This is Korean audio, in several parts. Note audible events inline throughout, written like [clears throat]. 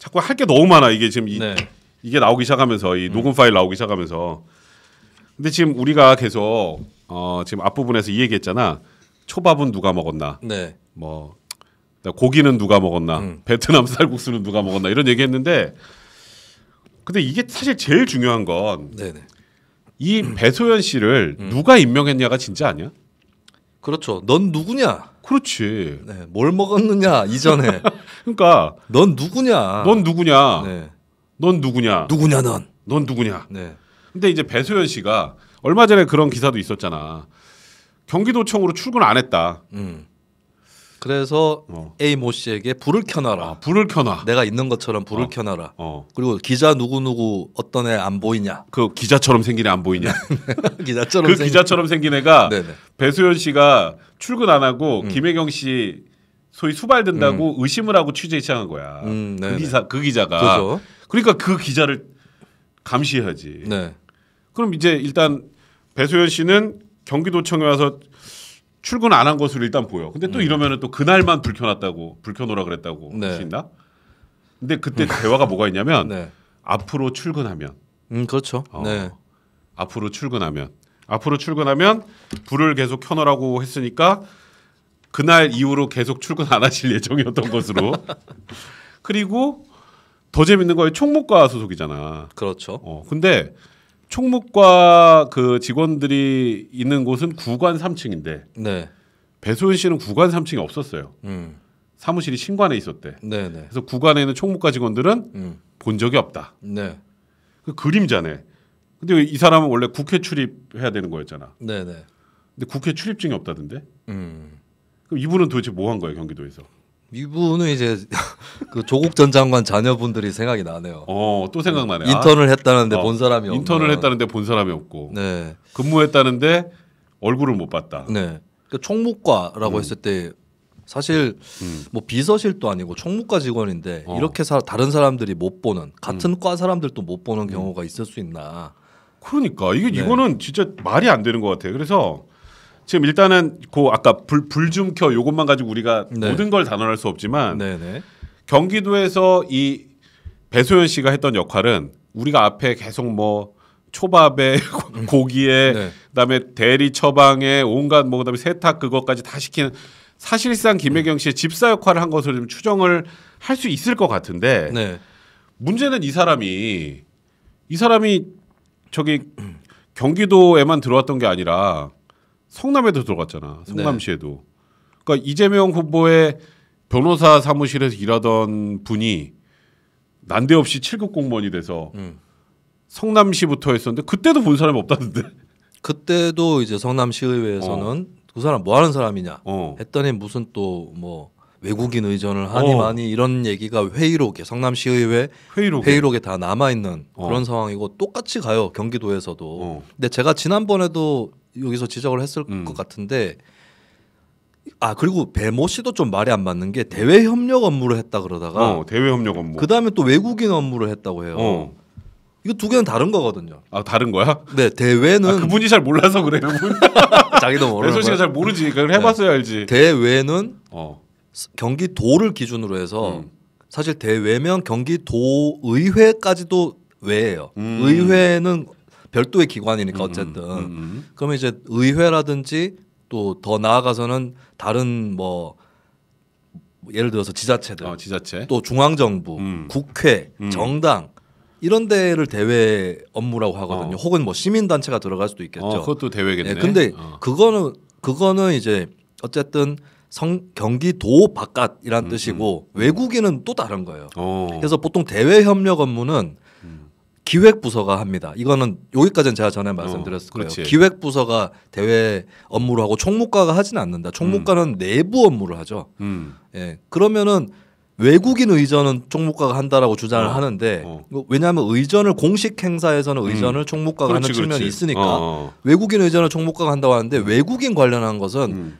자꾸 할 게 너무 많아 이게 지금 이, 네. 이게 나오기 시작하면서 이 음. 녹음 파일 나오기 시작하면서 근데 지금 우리가 계속 어 지금 앞부분에서 이 얘기했잖아 초밥은 누가 먹었나 네. 뭐 고기는 누가 먹었나 음. 베트남 쌀국수는 누가 먹었나 이런 얘기했는데 근데 이게 사실 제일 중요한 건이 네, 네. 음. 배소연 씨를 음. 누가 임명했냐가 진짜 아니야? 그렇죠. 넌 누구냐? 그렇지. 네, 뭘 먹었느냐 이전에 [laughs] 그러니까 넌 누구냐? 넌 누구냐? 네. 넌 누구냐? 누구냐 넌? 넌 누구냐? 네. 근데 이제 배소연 씨가 얼마 전에 그런 기사도 있었잖아. 경기도청으로 출근 안 했다. 음. 그래서 어. A 모 씨에게 불을 켜놔라. 아, 불을 켜놔. 내가 있는 것처럼 불을 어. 켜놔라. 어. 그리고 기자 누구 누구 어떤 애 안 보이냐. 그 기자처럼 생긴 애 안 보이냐. [laughs] 기자처럼 그생 기자처럼 생긴 애가 배소연 씨가 출근 안 하고 음. 김혜경 씨 소위 수발된다고 음. 의심을 하고 취재에 시작한 거야. 음, 네, 그 네. 기사 그 기자가 그죠. 그러니까 그 기자를 감시해야지. 네. 그럼 이제 일단 배소연 씨는 경기도청에 와서 출근 안 한 것으로 일단 보여. 근데 또 음. 이러면은 또 그날만 불켜놨다고 불켜놓으라 그랬다고 네. 할수 있나? 근데 그때 대화가 뭐가 있냐면 네. 앞으로 출근하면. 음 그렇죠. 어, 네. 앞으로 출근하면 앞으로 출근하면 불을 계속 켜놓으라고 했으니까 그날 이후로 계속 출근 안 하실 [laughs] 예정이었던 것으로. 그리고 더 재밌는 거예요 총무과 소속이잖아. 그렇죠. 어, 근데 총무과 그 직원들이 있는 곳은 구관 3층인데 네. 배소연 씨는 구관 3층이 없었어요. 음. 사무실이 신관에 있었대. 네네. 네. 그래서 구관에 있는 총무과 직원들은 음. 본 적이 없다. 네. 그 그림자네. 근데 이 사람은 원래 국회 출입해야 되는 거였잖아. 네네. 네. 근데 국회 출입증이 없다던데. 음. 그럼 이분은 도대체 뭐 한 거예요 경기도에서? 이분은 이제 [laughs] 그 조국 전 장관 자녀분들이 생각이 나네요. 어, 또 생각나네. 아. 인턴을 했다는데 어, 본 사람이 없고. 인턴을 했다는데 본 사람이 없고. 네. 근무했다는데 얼굴을 못 봤다. 네. 그러니까 총무과라고 음. 했을 때 사실 음. 뭐 비서실도 아니고 총무과 직원인데 어. 이렇게 사, 다른 사람들이 못 보는 같은 음. 과 사람들도 못 보는 경우가 있을 수 있나. 그러니까 이게 네. 이거는 진짜 말이 안 되는 것 같아요. 그래서 지금 일단은 그 아까 불 불 좀켜 요것만 가지고 우리가 네. 모든 걸 단언할 수 없지만 네네. 네. 경기도에서 이 배소연 씨가 했던 역할은 우리가 앞에 계속 뭐 초밥에 [laughs] 고기에 네. 그다음에 대리 처방에 온갖 뭐 그다음에 세탁 그것까지 다 시키는 사실상 김혜경 씨의 집사 역할을 한 것으로 좀 추정을 할 수 있을 것 같은데 네. 문제는 이 사람이 이 사람이 저기 경기도에만 들어왔던 게 아니라 성남에도 들어갔잖아. 성남시에도. 네. 그러니까 이재명 후보의 변호사 사무실에서 일하던 분이 난데없이 7급 공무원이 돼서 음. 성남시부터 했었는데 그때도 본 사람이 없다던데. [laughs] 그때도 이제 성남시의회에서는 어. 그 사람 뭐 하는 사람이냐 어. 했더니 무슨 또 뭐 외국인 의전을 하니 어. 많이 이런 얘기가 회의록에 성남시의회 회의록에, 회의록에 다 남아 있는 어. 그런 상황이고 똑같이 가요 경기도에서도. 어. 근데 제가 지난번에도 여기서 지적을 했을 음. 것 같은데 아 그리고 배모 씨도 좀 말이 안 맞는 게 대외 협력 업무를 했다 그러다가 어, 대외 협력 업무 그 다음에 또 외국인 업무를 했다고 해요. 어. 이거 두 개는 다른 거거든요. 아 다른 거야? 네 대외는 아, 그분이 잘 몰라서 그래 [laughs] 자기도 모르는 배소 씨잘 모르지. 그걸 네. 해봤어야 네. 알지. 대외는 어. 경기도를 기준으로 해서 음. 사실 대외면 경기도의회까지도 외예요. 음. 의회는 별도의 기관이니까 음, 음, 어쨌든 음, 음, 그러면 이제 의회라든지 또 더 나아가서는 다른 뭐 예를 들어서 지자체들 어, 지자체. 또 중앙정부 음. 국회 정당 이런 데를 대외 업무라고 하거든요. 어. 혹은 뭐 시민단체가 들어갈 수도 어, 있겠죠. 어, 그것도 대회겠네. 네, 예, 근데 어. 그거는 그거는 이제 어쨌든 성 경기도 바깥이란 음, 뜻이고 음. 외국인은 또 다른 거예요. 어. 그래서 보통 대외 협력 업무는 기획부서가 합니다. 이거는 여기까지는 제가 전에 어, 말씀드렸을 거예요. 어, 기획부서가 대회 업무를 하고 총무과가 하지는 않는다. 총무과는 음. 내부 업무를 하죠. 음. 예. 그러면은 외국인 의전은 총무과가 한다라고 주장을 어. 하는데 어. 왜냐하면 의전을 공식 행사에서는 음. 의전을 음. 총무과가 그렇지, 하는 측면이 그렇지. 있으니까 어, 어. 외국인 의전을 총무과가 한다고 하는데 외국인 관련한 것은 음.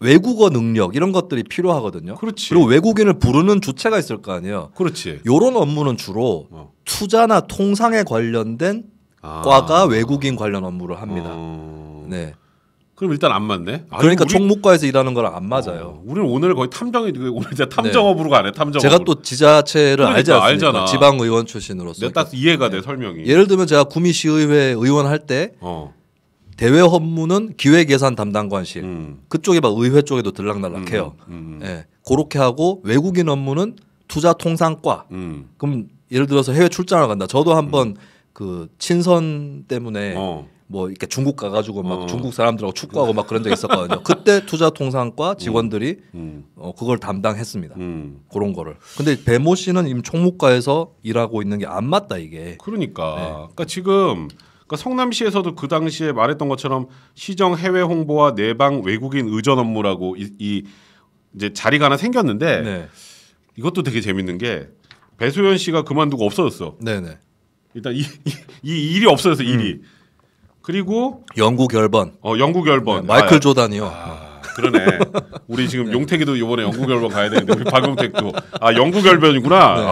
외국어 능력 이런 것들이 필요하거든요. 그렇지. 그리고 외국인을 부르는 주체가 있을 거 아니에요. 그렇지. 요런 업무는 주로 어. 투자나 통상에 관련된 아. 과가 외국인 관련 업무를 합니다. 어... 네. 그럼 일단 안 맞네. 아니, 그러니까 우리... 총무과에서 일하는 거랑 안 맞아요. 어, 우리는 오늘 거의 탐정이 그 오늘 이제 탐정업으로 네. 가네. 탐정. 제가 또 지자체를 그러니까, 알지 않습니까? 지방 의원 출신으로서. 내가 딱 이해가 네. 돼 설명이. 예를 들면 제가 구미시의회 의원 할때 어. 대외 업무는 기획예산 담당관실 음. 그쪽에 막 의회 쪽에도 들락날락해요. 음. 음. 예, 그렇게 하고 외국인 업무는 투자통상과 음. 그럼 예를 들어서 해외 출장을 간다. 저도 한번 음. 그 친선 때문에 어. 뭐 이렇게 중국 가가지고 막 어. 중국 사람들하고 축구하고 막 그런 적 있었거든요. 그때 투자통상과 음. 직원들이 음. 어, 그걸 담당했습니다. 음. 그런 거를. 근데 배모 씨는 이금 총무과에서 일하고 있는 게 안 맞다 이게. 그러니까. 네. 그러니까 지금 그러니까 성남시에서도 그 당시에 말했던 것처럼 시정 해외 홍보와 내방 외국인 의전 업무라고 이, 이 이제 자리가 하나 생겼는데 네. 이것도 되게 재밌는 게 배소연 씨가 그만두고 없어졌어. 네네. 일단 이, 이, 이 일이 없어졌어 일이. 음. 그리고 영구결번어 영국 열번. 네, 마이클 아, 아. 조단이요. 아, 그러네. 우리 지금 네. 용택이도 이번에 영구결번 가야 되는데 우리 박용택도 아영구결번이구나 네.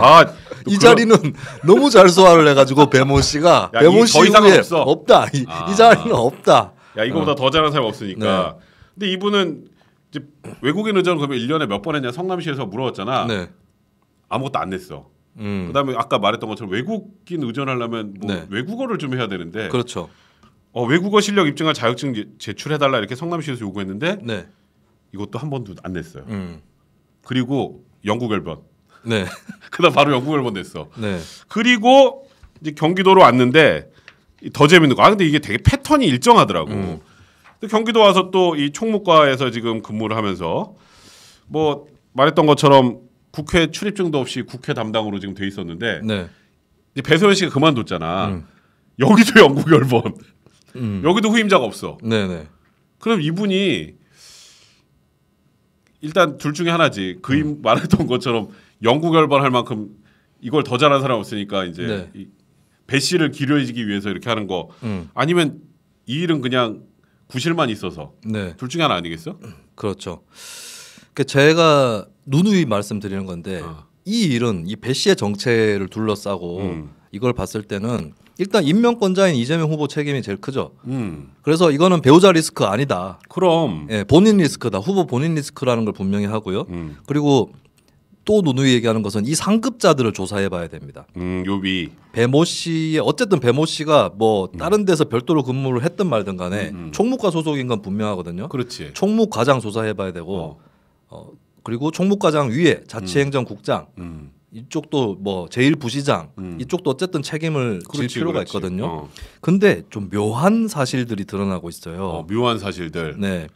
아이 자리는 너무 잘 소화를 해가지고 배모 씨가 야, 배모 씨이상 없어. 없다. 이, 아. 이, 자리는 없다. 야 이거보다 어. 더잘한 사람 없으니까. 네. 근데 이분은 이제 외국인 의전 그러면 1년에 몇 번 했냐 성남시에서 물어봤잖아. 네. 아무것도 안 냈어. 음. 그다음에 아까 말했던 것처럼 외국인 의존하려면 뭐 네. 외국어를 좀 해야 되는데 그렇죠. 어, 외국어 실력 입증할 자격증 제출해달라 이렇게 성남시에서 요구했는데 네. 이것도 한 번도 안 냈어요. 음. 그리고 영국 열번. 네. [laughs] 그다음 바로 영국 열번 냈어. 네. 그리고 이제 경기도로 왔는데 더 재밌는 거. 아 근데 이게 되게 패턴이 일정하더라고. 음. 경기도 와서 또 이 총무과에서 지금 근무를 하면서 뭐 말했던 것처럼 국회 출입증도 없이 국회 담당으로 지금 돼 있었는데 네. 이제 배소연 씨가 그만뒀잖아. 음. 여기도 [laughs] 영국 열번, 음. 여기도 후임자가 없어. 네네. 네. 그럼 이분이 일단 둘 중에 하나지. 그임 음. 말했던 것처럼 영국 열번할 만큼 이걸 더 잘하는 사람 없으니까 이제 네. 이, 배 씨를 기려지기 위해서 이렇게 하는 거 음. 아니면 이 일은 그냥 구실만 있어서 네. 둘 중에 하나 아니겠어 그렇죠. 그러니까 제가 누누이 말씀드리는 건데 어. 이 일은 이 배 씨의 정체를 둘러싸고 음. 이걸 봤을 때는 일단 임명권자인 이재명 후보 책임이 제일 크죠. 음. 그래서 이거는 배우자 리스크 아니다. 그럼 예, 본인 리스크다. 후보 본인 리스크라는 걸 분명히 하고요. 음. 그리고 또 누누이 얘기하는 것은 이 상급자들을 조사해봐야 됩니다. 음, 요비 배모 씨의 어쨌든 배모 씨가 뭐 음. 다른 데서 별도로 근무를 했든 말든 간에 음, 음. 총무과 소속인 건 분명하거든요. 그렇지. 총무과장 조사해봐야 되고 어. 어, 그리고 총무과장 위에 자치행정국장 음. 음. 이쪽도 뭐 제일 부시장 음. 이쪽도 어쨌든 책임을 그렇지, 질 필요가 그렇지. 있거든요. 어. 근데 좀 묘한 사실들이 드러나고 있어요. 어, 묘한 사실들. 네.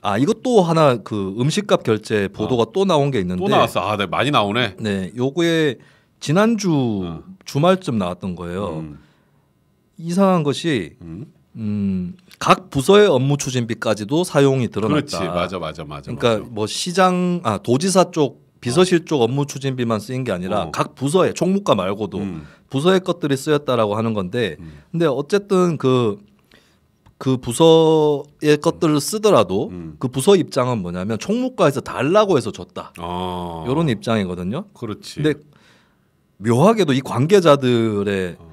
아 이것도 하나 그 음식값 결제 보도가 어. 또 나온 게 있는데 또 나왔어. 아, 네 많이 나오네. 네, 요거에 지난주 어. 주말쯤 나왔던 거예요. 음. 이상한 것이 음? 음, 각 부서의 업무 추진비까지도 사용이 드러났다. 그렇지, 맞아, 맞아, 맞아. 그러니까 맞아. 뭐 시장, 아 도지사 쪽, 비서실 쪽 업무 추진비만 쓰인 게 아니라 어. 각 부서의 총무과 말고도 음. 부서의 것들이 쓰였다라고 하는 건데, 음. 근데 어쨌든 그그 그 부서의 것들을 쓰더라도 음. 그 부서 입장은 뭐냐면 총무과에서 달라고 해서 줬다. 이런 아. 입장이거든요. 그렇지. 근데 묘하게도 이 관계자들의 어.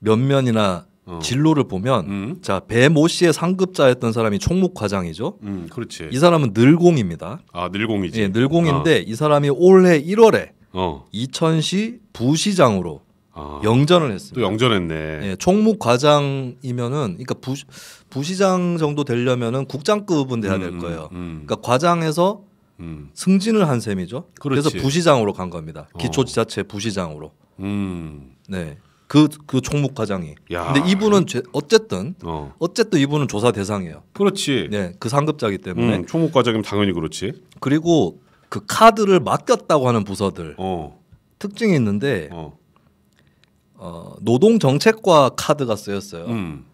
면면이나 어. 진로를 보면 음. 자 배모 씨의 상급자였던 사람이 총무과장이죠. 음, 그렇지. 이 사람은 늘공입니다. 아 늘공이지. 예, 늘공인데 아. 이 사람이 올해 1월에 어. 이천시 부시장으로 아. 영전을 했습니다. 또 영전했네. 예, 총무과장이면은 그러니까 부, 부시장 정도 되려면은 국장급은 돼야 음, 될 음, 거예요. 음, 그러니까 과장에서 음. 승진을 한 셈이죠. 그렇지. 그래서 부시장으로 간 겁니다. 기초지자체 어. 부시장으로. 네. 그, 그 총무과장이. 근데 이분은 죄, 어쨌든 어. 어쨌든 이분은 조사 대상이에요. 그렇지. 네, 그 상급자기 때문에. 음, 총무과장이면 당연히 그렇지. 그리고 그 카드를 맡겼다고 하는 부서들 어. 특징이 있는데 어. 어 노동정책과 카드가 쓰였어요. 음.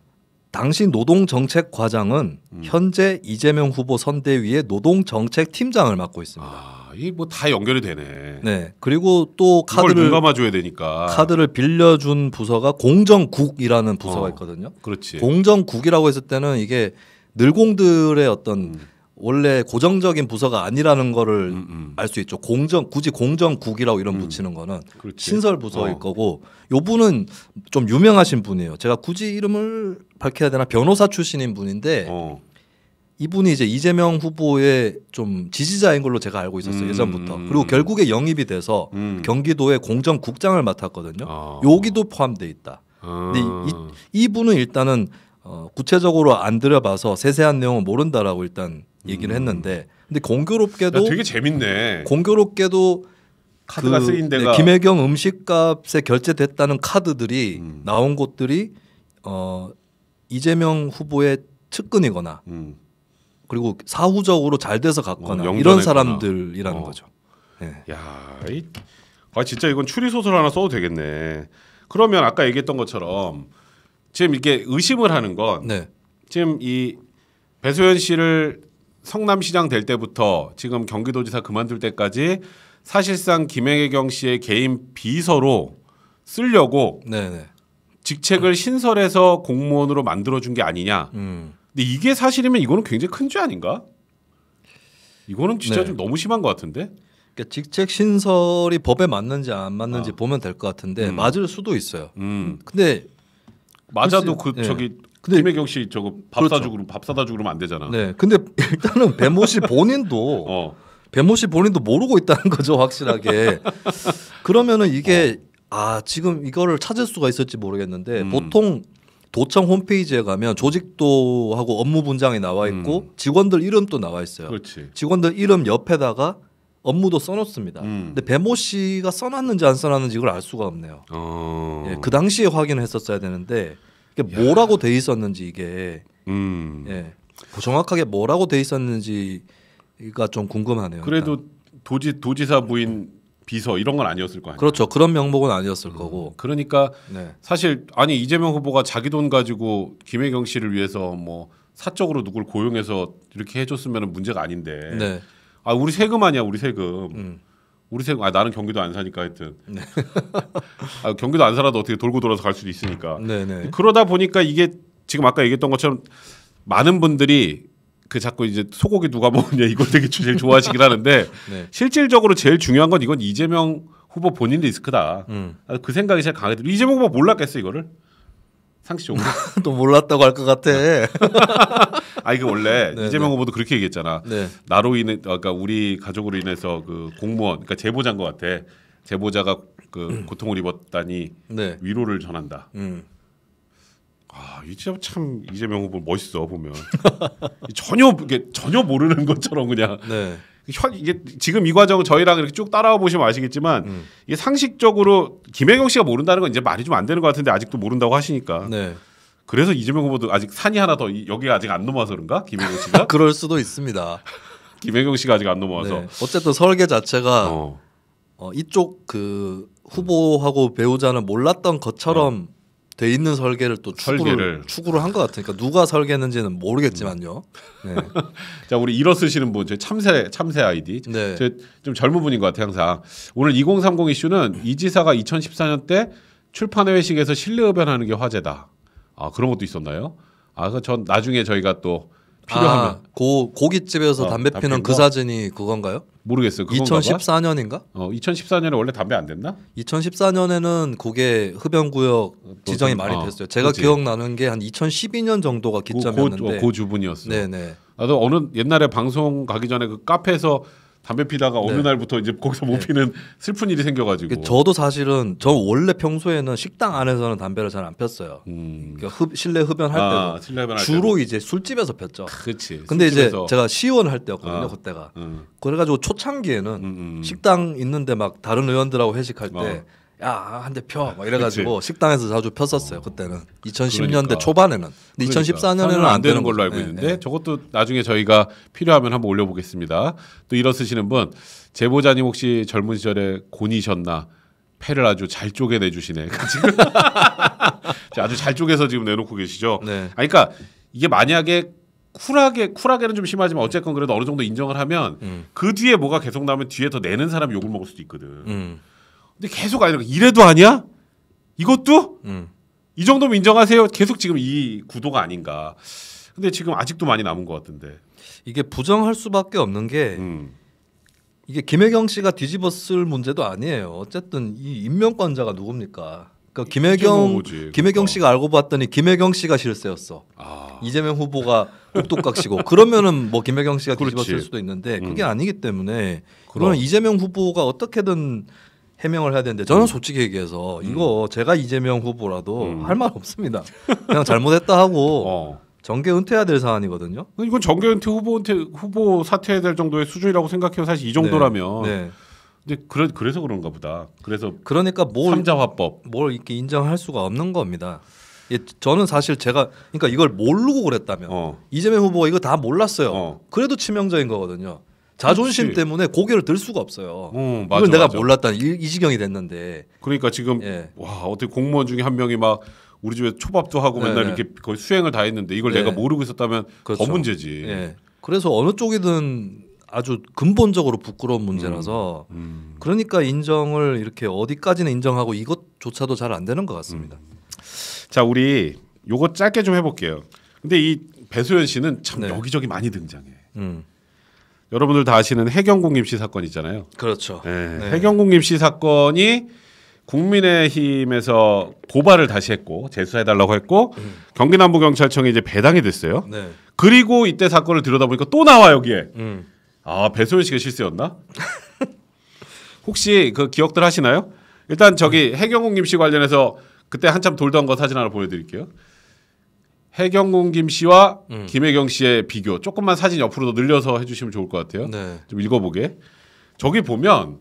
당시 노동정책과장은 음. 현재 이재명 후보 선대위의 노동정책팀장을 맡고 있습니다. 아. 이뭐다 연결이 되네. 네. 그리고 또 카드를 감아줘야 되니까 카드를 빌려준 부서가 공정국이라는 부서가 어, 있거든요. 그렇지. 공정국이라고 했을 때는 이게 늘공들의 어떤 음. 원래 고정적인 부서가 아니라는 거를 음, 음. 알수 있죠. 공정 굳이 공정국이라고 이름 음. 붙이는 거는 그렇지. 신설 어. 부서일 어. 거고 요 분은 좀 유명하신 분이에요. 제가 굳이 이름을 밝혀야 되나 변호사 출신인 분인데 어. 이분이 이제 이재명 후보의 좀 지지자인 걸로 제가 알고 있었어요 음. 예전부터 그리고 결국에 영입이 돼서 음. 경기도의 공정국장을 맡았거든요 아. 여기도 포함돼 있다 아. 이, 이분은 일단은 어, 구체적으로 안 들여봐서 세세한 내용은 모른다라고 일단 얘기를 음. 했는데 근데 공교롭게도 야, 되게 재밌네 공교롭게도 카드가 그, 쓰인 네, 데가 네, 김혜경 음식값에 결제됐다는 카드들이 음. 나온 곳들이 어 이재명 후보의 측근이거나 음. 그리고 사후적으로 잘 돼서 음, 갔거나 어, 이런 사람들이라는 어. 거죠. 네. 야, 이, 아 진짜 이건 추리 소설 하나 써도 되겠네. 그러면 아까 얘기했던 것처럼 지금 이게 의심을 하는 건 네. 지금 이 배소연 씨를 성남시장 될 때부터 지금 경기도지사 그만둘 때까지 사실상 김혜경 씨의 개인 비서로 쓰려고 네네. 네. 직책을 신설해서 공무원으로 만들어준 게 아니냐. 음. 근데 이게 사실이면 이거는 굉장히 큰 죄 아닌가? 이거는 진짜 네. 좀 너무 심한 것 같은데. 그러니까 직책 신설이 법에 맞는지 안 맞는지 아. 보면 될 것 같은데 음. 맞을 수도 있어요. 음. 근데 맞아도 글쎄, 그 예. 저기 네. 근데 김혜경 씨 저거 밥 그렇죠. 사주 그럼 밥 사다 주그면안 되잖아. 네. 근데 [laughs] 일단은 배모 씨 본인도 [laughs] 어. 배모 씨 본인도 모르고 있다는 거죠 확실하게. 그러면은 이게 어. 아 지금 이거를 찾을 수가 있을지 모르겠는데 음. 보통 도청 홈페이지에 가면 조직도하고 업무 분장이 나와 있고 음. 직원들 이름도 나와 있어요. 그렇지. 직원들 이름 옆에다가 업무도 써놓습니다. 음. 근데 배모 씨가 써놨는지 안 써놨는지 이걸 알 수가 없네요. 어... 예, 그 당시에 확인을 했었어야 되는데 이게 뭐라고 돼 있었는지 이게 음. 예, 그 정확하게 뭐라고 돼 있었는지가 좀 궁금하네요. 그래도 일단. 도지 도지사 부인 비서 이런 건 아니었을 거 아니에요. 그렇죠. 그런 명목은 아니었을 음. 거고. 그러니까 네. 사실 아니 이재명 후보가 자기 돈 가지고 김혜경 씨를 위해서 뭐 사적으로 누굴 고용해서 이렇게 해줬으면 문제가 아닌데. 네. 아 우리 세금 아니야 우리 세금. 음. 우리 세금 아 나는 경기도 안 사니까 하여튼 네. [laughs] 아, 경기도 안 살아도 어떻게 돌고 돌아서 갈 수도 있으니까. 네, 네. 그러다 보니까 이게 지금 아까 얘기했던 것처럼 많은 분들이 그 자꾸 이제 소고기 누가 먹느냐 이걸 되게 제일 좋아하시긴 하는데 [laughs] 네. 실질적으로 제일 중요한 건 이건 이재명 후보 본인 리스크다. 음. 그 생각이 제일 강해 들어. 이재명 후보 몰랐겠어 이거를 상식적으로 [laughs] 또 몰랐다고 할 것 같아. [laughs] 아 이게 그 원래 네, 네. 이재명 네. 후보도 그렇게 얘기했잖아. 네. 나로 인해 아까 그러니까 우리 가족으로 인해서 그 공무원 그러니까 제보자인 것 같아. 제보자가 그 [clears throat] 고통을 입었다니 네. 위로를 전한다. 음. 아, 이 진짜 참 이재명 후보 멋있어 보면 [laughs] 전혀 전혀 모르는 것처럼 그냥 네. 그 현, 이게 지금 이 과정 저희랑 이렇게 쭉 따라와 보시면 아시겠지만 음. 이게 상식적으로 김혜경 씨가 모른다는 건 이제 말이 좀 안 되는 것 같은데 아직도 모른다고 하시니까. 네. 그래서 이재명 후보도 아직 산이 하나 더 여기 아직 안 넘어서 그런가 김혜경 씨가? [laughs] 그럴 수도 있습니다. [laughs] 김혜경 씨가 아직 안 넘어와서. 네. 어쨌든 설계 자체가 어. 어, 이쪽 그 후보하고 배우자는 몰랐던 것처럼 어. 돼 있는 설계를 또 설계를. 추구를, 추구를 한 것 같으니까 누가 설계했는지는 모르겠지만요. 음. 네. [laughs] 자 우리 일어 쓰시는 분, 저 참새 참새 아이디, 네. 좀 젊은 분인 것 같아요 항상. 오늘 2030 이슈는 이지사가 2014년 때 출판회식에서 실내 흡연하는 게 화제다. 아 그런 것도 있었나요? 아, 전 나중에 저희가 또 필요하면 아, 고 고깃집에서 어, 담배 피는 그 사진이 그건가요? 모르겠어요. 2014년인가? 어, 2014년에 원래 담배 안 됐나? 2014년에는 그게 흡연구역 어, 지정이 많이 어, 됐어요. 제가 그치. 기억나는 게 한 2012년 정도가 기점이었는데 고, 고, 어, 고 주분이었어요. 네네. 나도 어느 옛날에 방송 가기 전에 그 카페에서 담배 피다가 어느 네. 날부터 이제 거기서 못 네. 피는 슬픈 일이 생겨가지고 저도 사실은 저 원래 평소에는 식당 안에서는 담배를 잘 안 폈어요. 음. 그러니까 흡, 실내 흡연할 아, 때도 흡연 주로 이제 술집에서 폈죠. 그렇지. 근데 술집에서. 이제 제가 시원할 때였거든요 아. 그때가. 음. 그래가지고 초창기에는 음, 음, 음. 식당 있는데 막 다른 의원들하고 회식할 어. 때. 어. 야한대펴막 이래가지고 그치. 식당에서 자주 폈었어요 그때는 2010년대 그러니까. 초반에는 근데 그러니까. 2014년에는 안 되는 걸로 알고 네, 있는데 네. 저것도 나중에 저희가 필요하면 한번 올려보겠습니다 또 일어 쓰시는 분 제보자님 혹시 젊은 시절에 곤이셨나 폐를 아주 잘 쪼개내 주시네 [laughs] [laughs] 아주 잘 쪼개서 지금 내놓고 계시죠 네. 아 그러니까 이게 만약에 쿨하게 쿨하게는 좀 심하지만 어쨌건 그래도 어느 정도 인정을 하면 음. 그 뒤에 뭐가 계속 나면 뒤에 더 내는 사람이 욕을 먹을 수도 있거든. 음. 근데 계속 아니라 이래도 아니야? 이것도? 음. 이 정도면 인정하세요. 계속 지금 이 구도가 아닌가. 근데 지금 아직도 많이 남은 것 같은데. 이게 부정할 수밖에 없는 게 음. 이게 김혜경 씨가 뒤집었을 문제도 아니에요. 어쨌든 이 임명권자가 누굽니까? 그러니까 김혜경 그러니까. 김혜경 씨가 알고 봤더니 김혜경 씨가 실세였어. 아. 이재명 후보가 옥독각시고 그러면은 뭐 김혜경 씨가 뒤집었을 수도 있는데 그게 음. 아니기 때문에 그럼. 그러면 이재명 후보가 어떻게든 해명을 해야 되는데 저는 음. 솔직히 얘기해서 음. 이거 제가 이재명 후보라도 음. 할말 없습니다. 그냥 잘못했다 하고 [laughs] 어. 정계 은퇴해야 될 사안이거든요. 이건 정계 은퇴 후보 은퇴 후보 사퇴해야 될 정도의 수준이라고 생각해요. 사실 이 네. 정도라면. 네. 네. 근데 그래, 그래서 그런가 보다. 그래서 그러니까 뭘 삼자화법 뭘 이렇게 인정할 수가 없는 겁니다. 예, 저는 사실 제가 그러니까 이걸 모르고 그랬다면 어. 이재명 후보가 이거 다 몰랐어요. 어. 그래도 치명적인 거거든요. 자존심 그치. 때문에 고개를 들 수가 없어요. 어, 맞아, 이걸 내가 맞아. 몰랐다. 이, 이 지경이 됐는데. 그러니까 지금 예. 와 어떻게 공무원 중에 한 명이 막 우리 집에 초밥도 하고 네, 맨날 이렇게 거의 수행을 다 했는데 이걸 네. 내가 모르고 있었다면 그렇죠. 더 문제지. 예. 그래서 어느 쪽이든 아주 근본적으로 부끄러운 음, 문제라서 음. 음. 그러니까 인정을 이렇게 어디까지는 인정하고 이것조차도 잘 안 되는 것 같습니다. 음. 자 우리 요거 짧게 좀 해볼게요. 근데 이 배소연 씨는 참 네. 여기저기 많이 등장해. 음. 여러분들 다 아시는 해경공 김씨 사건 있잖아요. 그렇죠. 예, 네. 네. 해경공 김씨 사건이 국민의힘에서 고발을 다시 했고 재수해달라고 했고 음. 경기남부경찰청에 이제 배당이 됐어요. 네. 그리고 이때 사건을 들여다보니까 또 나와 여기에 음. 아 배소연 씨가 실수였나? [laughs] 혹시 그 기억들 하시나요? 일단 저기 음. 해경공 김씨 관련해서 그때 한참 돌던 거 사진 하나 보여드릴게요. 해경군 김 씨와 음. 김혜경 씨의 비교 조금만 사진 옆으로 더 늘려서 해주시면 좋을 것 같아요. 네. 좀 읽어보게. 저기 보면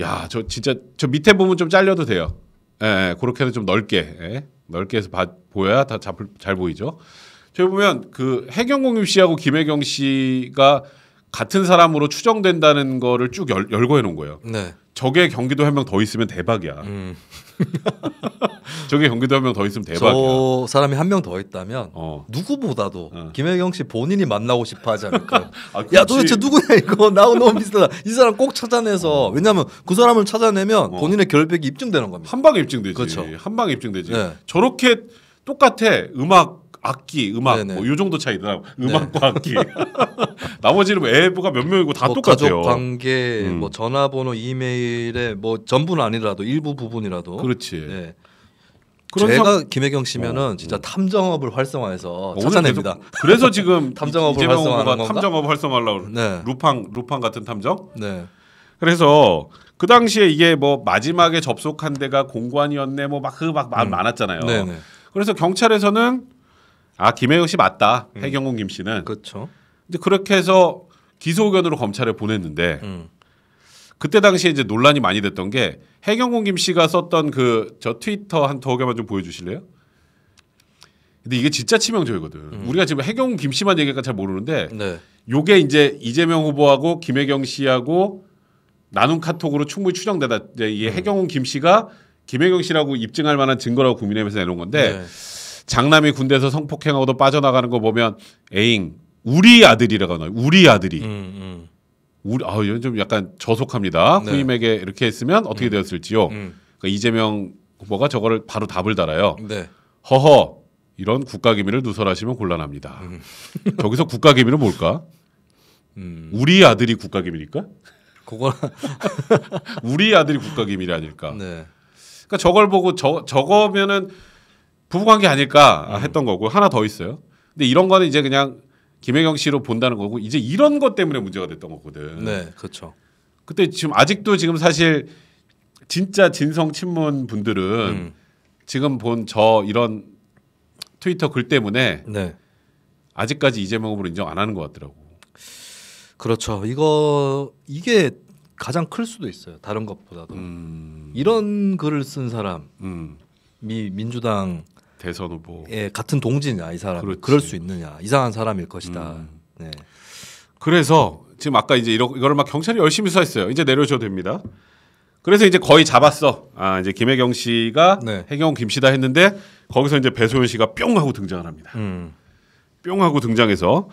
야 저 진짜 저 밑에 부분 좀 잘려도 돼요. 예, 예, 그렇게는 좀 넓게 예, 넓게 해서 봐, 보여야 다 잘, 잘 보이죠. 저기 보면 그 해경군 김 씨하고 김혜경 씨가 같은 사람으로 추정된다는 거를 쭉 열, 열거해 놓은 거예요. 네. 저게 경기도 한 명 더 있으면 대박이야. 음. [laughs] 저기 경기도 한명 더 있으면 대박이야. 저 사람이 한 명 더 있다면 어. 누구보다도 어. 김혜경 씨 본인이 만나고 싶어 하지 않을까. [laughs] 아, 야 도대체 누구냐 이거 [laughs] 나하고 너무 비슷하다. 이 사람 꼭 찾아내서 어. 왜냐하면 그 사람을 찾아내면 어. 본인의 결백이 입증되는 겁니다. 한 방에 입증되지. 그렇죠. 한방 입증되지. 네. 저렇게 똑같아 음악 악기, 음악 네네. 뭐요 정도 차이더라. 네. 음악과 네. 악기. [laughs] 나머지는 뭐가몇 명이고 다 뭐 똑같아요. 가족 관계, 음. 뭐 전화번호, 이메일에 뭐 전부는 아니라도 일부 부분이라도. 그렇지. 네. 제가 상... 김혜경 씨면은 어, 진짜 탐정업을 활성화해서 어, 찾아냅니다. 그래서 지금 [laughs] 탐정업을 활성화하는 건가? 탐정업 활성화하려고 네. 루팡 루팡 같은 탐정? 네. 그래서 그 당시에 이게 뭐 마지막에 접속한 데가 공관이었네 뭐 막 그막 그막 음. 많았잖아요. 네네. 그래서 경찰에서는 아 김혜영 씨 맞다. 음. 해경군 김 씨는. 그렇죠. 근데 그렇게 해서 기소 의견으로 검찰에 보냈는데 음. 그때 당시에 이제 논란이 많이 됐던 게 해경군 김 씨가 썼던 그 저 트위터 한 더개만 좀 보여주실래요? 근데 이게 진짜 치명적이거든. 음. 우리가 지금 해경군 김 씨만 얘기할까 잘 모르는데 네. 요게 이제 이재명 후보하고 김혜경 씨하고 나눈 카톡으로 충분히 추정되다. 이제 이 음. 해경군 김 씨가 김혜경 씨라고 입증할 만한 증거라고 국민의힘에서 내놓은 건데 네. 장남이 군대에서 성폭행하고도 빠져나가는 거 보면 에잉 우리 아들이라고 나요. 우리 아들이. 음, 음. 우리 아우건좀 약간 저속합니다. 네. 후임에게 이렇게 했으면 어떻게 음. 되었을지요. 음. 그러니까 이재명 후보가 저거를 바로 답을 달아요. 네. 허허 이런 국가 기밀을 누설하시면 곤란합니다. 음. [laughs] 저기서 국가 기밀은 뭘까? 음. 우리 아들이 국가 기밀일까? 그거 [laughs] 우리 아들이 국가 기밀이 아닐까? 네. 그러니까 저걸 보고 저 저거면은 부부관계 아닐까 음. 했던 거고 하나 더 있어요. 근데 이런 거는 이제 그냥 김혜경 씨로 본다는 거고 이제 이런 것 때문에 문제가 됐던 거거든. 네, 그렇죠. 그때 지금 아직도 지금 사실 진짜 진성 친문 분들은 음. 지금 본 저 이런 트위터 글 때문에 네. 아직까지 이재명으로 인정 안 하는 것 같더라고. 그렇죠. 이거 이게 가장 클 수도 있어요. 다른 것보다도 음. 이런 글을 쓴 사람이 음. 민주당 대선 후보. 예, 같은 동지냐 이 사람. 그럴수 있느냐 이상한 사람일 것이다. 음. 네. 그래서 지금 아까 이제 이러, 이걸 막 경찰이 열심히 수사했어요. 이제 내려줘도 됩니다. 그래서 이제 거의 잡았어. 아 이제 김혜경 씨가 네. 해경 김 씨다 했는데 거기서 이제 배소연 씨가 뿅 하고 등장을 합니다. 음. 뿅 하고 등장해서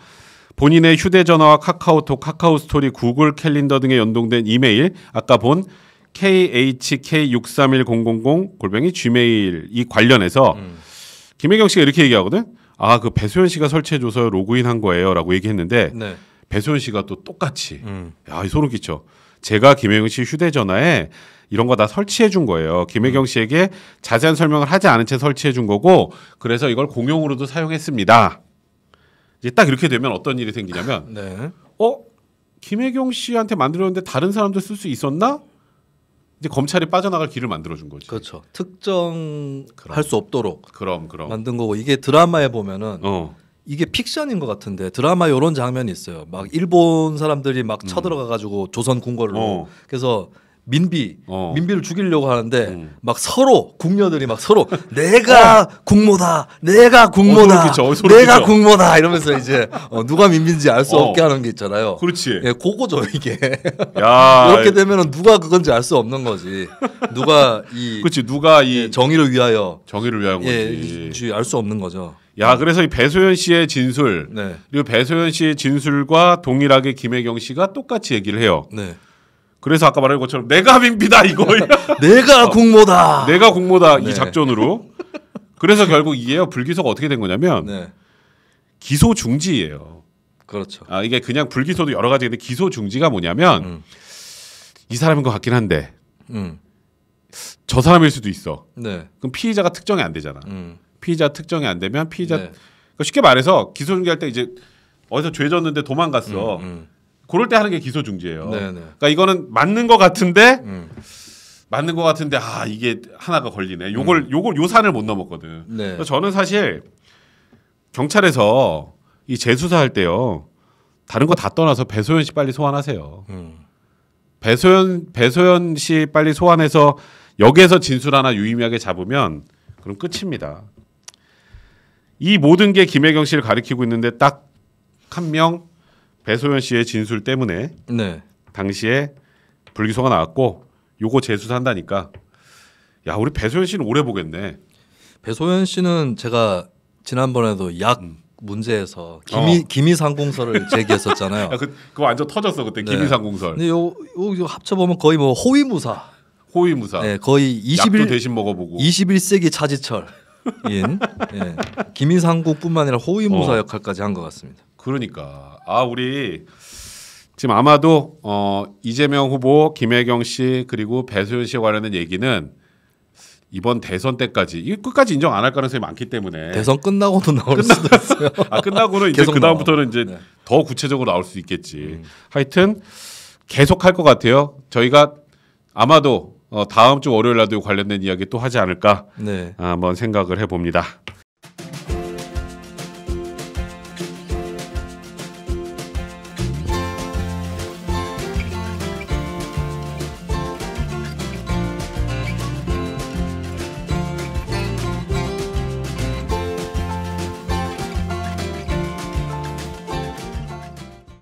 본인의 휴대전화와 카카오톡, 카카오 스토리, 구글 캘린더 등에 연동된 이메일, 아까 본 KHK631000 골뱅이 gmail 이 관련해서 음. 김혜경 씨가 이렇게 얘기하거든. 아 그 배소연 씨가 설치해줘서 로그인한 거예요라고 얘기했는데 네. 배소연 씨가 또 똑같이 음. 야이 소름 끼쳐. 제가 김혜경 씨 휴대전화에 이런 거 다 설치해 준 거예요. 김혜경 음. 씨에게 자세한 설명을 하지 않은 채 설치해 준 거고 그래서 이걸 공용으로도 사용했습니다. 이제 딱 이렇게 되면 어떤 일이 생기냐면 네. 어 김혜경 씨한테 만들었는데 다른 사람도 쓸 수 있었나? 이제 검찰이 빠져나갈 길을 만들어준 거지. 그렇죠. 특정할 수 없도록 그럼 그럼 만든 거고 이게 드라마에 보면은 어. 이게 픽션인 것 같은데 드라마 요런 장면이 있어요. 막 일본 사람들이 막 음. 쳐들어가 가지고 조선 궁궐로 어. 그래서 민비 어. 민비를 죽이려고 하는데 음. 막 서로 궁녀들이 막 서로 [laughs] 내가 어. 국모다 내가 국모다 어, 끼쳐, 내가 끼쳐. 그렇죠. 국모다 이러면서 이제 어, 누가 민비인지 알수 어. 없게 하는 게 있잖아요. 그렇지. 예, 그거죠 이게. 야. [laughs] 이렇게 되면은 누가 그건지 알 수 없는 거지. 누가 이 [laughs] 그렇지 누가 이 예, 정의를 위하여 정의를 위한 거지. 알 수 없는 거죠. 야, 그래서 이 배소연 씨의 진술 네. 그리고 배소연 씨의 진술과 동일하게 김혜경 씨가 똑같이 얘기를 해요. 네. 그래서 아까 말한 것처럼 내가 빙비다 이거. [laughs] 내가 공모다. 어. 내가 공모다 네. 이 작전으로. 그래서 결국 이게요 불기소가 어떻게 된 거냐면 네. 기소 중지예요. 그렇죠. 아 이게 그냥 불기소도 여러 가지 있는데 기소 중지가 뭐냐면 음. 이 사람인 것 같긴 한데 음. 저 사람일 수도 있어. 네. 그럼 피의자가 특정이 안 되잖아. 음. 피의자 특정이 안 되면 피의자 네. 그러니까 쉽게 말해서 기소 중지할 때 이제 어디서 죄졌는데 도망갔어. 음, 음. 그럴 때 하는 게 기소중지예요. 네네. 네. 그러니까 이거는 맞는 것 같은데 음. 맞는 것 같은데 아 이게 하나가 걸리네. 요걸 음. 요걸 요 산을 못 넘었거든. 네. 저는 사실 경찰에서 이 재수사할 때요 다른 거 다 떠나서 배소연 씨 빨리 소환하세요. 음. 배소연 배소연 씨 빨리 소환해서 여기에서 진술 하나 유의미하게 잡으면 그럼 끝입니다. 이 모든 게 김혜경 씨를 가리키고 있는데 딱한명 배소연 씨의 진술 때문에 네. 당시에 불기소가 나왔고 요거 재수산다니까 야 우리 배소연 씨는 오래 보겠네. 배소연 씨는 제가 지난번에도 약 음. 문제에서 어. 기미 어. 기미상공설을 [laughs] 제기했었잖아요. 야, 그, 그거 완전 터졌어 그때 네. 기미상공설. 근데 요, 요, 요 합쳐 보면 거의 뭐 호위무사. 호위무사. 네, 거의 21 대신 먹어보고 21세기 차지철인 예. 김이상국뿐만 아니라 [laughs] 호위무사 어. 역할까지 한 것 같습니다. 그러니까 아 우리 지금 아마도 어 이재명 후보, 김혜경 씨 그리고 배소연 씨에 관련된 얘기는 이번 대선 때까지 이 끝까지 인정 안 할 가능성이 많기 때문에 대선 끝나고도 나올 끝나... 수도 있어요. [laughs] 아 끝나고는 이제 그 다음부터는 이제 네. 더 구체적으로 나올 수 있겠지. 음. 하여튼 계속 할것 같아요. 저희가 아마도 어, 다음 주 월요일 날도 관련된 이야기 또 하지 않을까 네. 아, 한번 생각을 해봅니다.